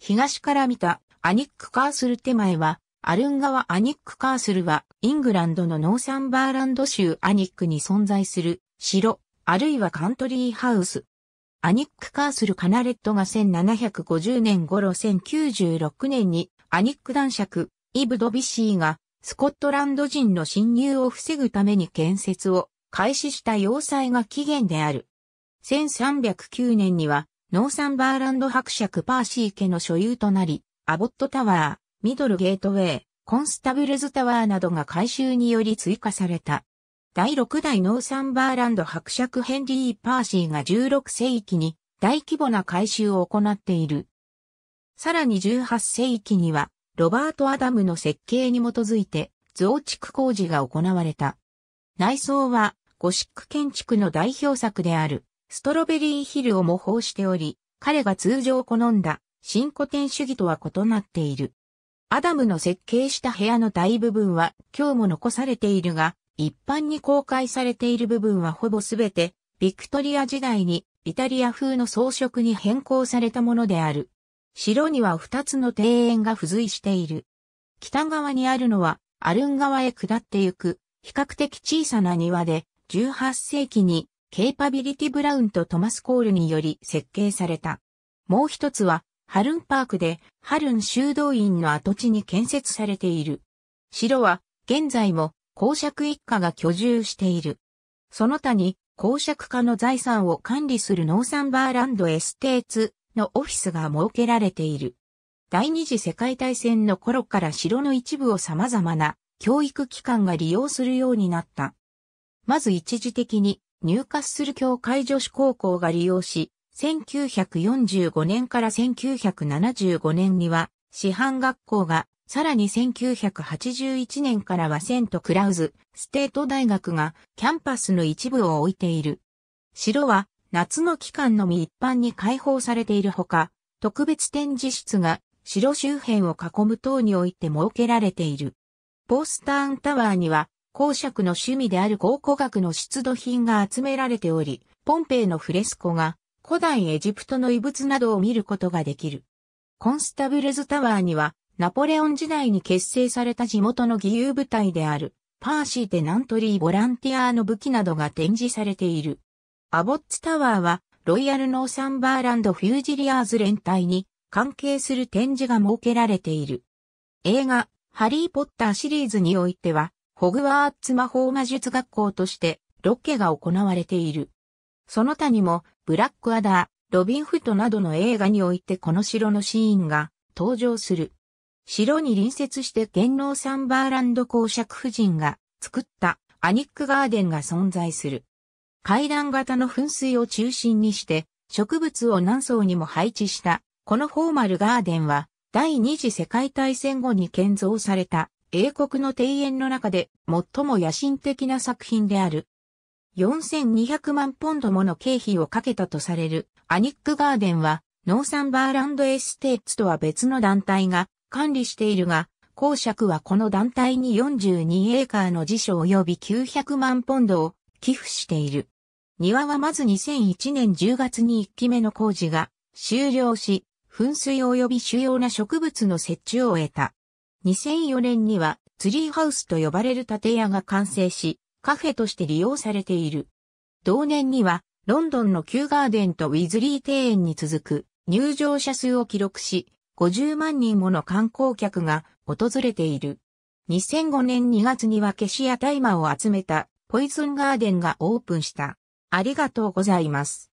東から見たアニックカーすル手前は、アルン川アニックカーすルは、イングランドのノーサンバーランド州アニックに存在する、城、あるいはカントリーハウス。アニックカーすルカナレットが1750年頃1096年に、アニック男爵、イブ・ドビシーが、スコットランド人の侵入を防ぐために建設を開始した要塞が起源である。1309年にはノーサンバーランド伯爵パーシー家の所有となり、アボットタワー、ミドルゲートウェイ、コンスタブルズタワーなどが改修により追加された。第6代ノーサンバーランド伯爵ヘンリー・パーシーが16世紀に大規模な改修を行っている。さらに18世紀にはロバート・アダムの設計に基づいて増築工事が行われた。内装はゴシック建築の代表作である。ストロベリーヒルを模倣しており、彼が通常好んだ新古典主義とは異なっている。アダムの設計した部屋の大部分は今日も残されているが、一般に公開されている部分はほぼすべて、ビクトリア時代にイタリア風の装飾に変更されたものである。城には二つの庭園が付随している。北側にあるのは、アルン川へ下ってゆく、比較的小さな庭で、18世紀にケイパビリティ・ブラウンとトマス・コールにより設計された。もう一つは、ハルンパークで、ハルン修道院の跡地に建設されている。城は、現在も、公爵一家が居住している。その他に、公爵家の財産を管理するノーサンバーランドエステーツのオフィスが設けられている。第二次世界大戦の頃から城の一部を様々な教育機関が利用するようになった。まず一時的に入荷する教会女子高校が利用し、1945年から1975年には、師範学校が、さらに1981年からはセントクラウズ、ステート大学がキャンパスの一部を置いている。城は夏の期間のみ一般に開放されているほか、特別展示室が城周辺を囲む塔において設けられている。ポースターンタワーには公爵の趣味である考古学の出土品が集められており、ポンペイのフレスコが古代エジプトの遺物などを見ることができる。コンスタブルズタワーには、ナポレオン時代に結成された地元の義勇部隊である、パーシー・テナントリー・ボランティアの武器などが展示されている。アボッツタワーは、ロイヤル・ノーサンバーランド・フュージリアーズ連隊に関係する展示が設けられている。映画、ハリー・ポッターシリーズにおいては、ホグワーツ魔法魔術学校としてロッケが行われている。その他にも、ブラックアダー、ロビンフットなどの映画においてこの城のシーンが登場する。城に隣接して元老サンバーランド公爵夫人が作ったアニックガーデンが存在する。階段型の噴水を中心にして植物を何層にも配置したこのフォーマルガーデンは第二次世界大戦後に建造された英国の庭園の中で最も野心的な作品である。4200万ポンドもの経費をかけたとされるアニックガーデンはノーサンバーランドエステーツとは別の団体が管理しているが、公爵はこの団体に42エーカーの辞書及び900万ポンドを寄付している。庭はまず2001年10月に1期目の工事が終了し、噴水及び主要な植物の設置を終えた。2004年にはツリーハウスと呼ばれる建屋が完成し、カフェとして利用されている。同年には、ロンドンのキューガーデンとウィズリー庭園に続く入場者数を記録し、50万人もの観光客が訪れている。2005年2月には消しや大麻を集めたポイズンガーデンがオープンした。ありがとうございます。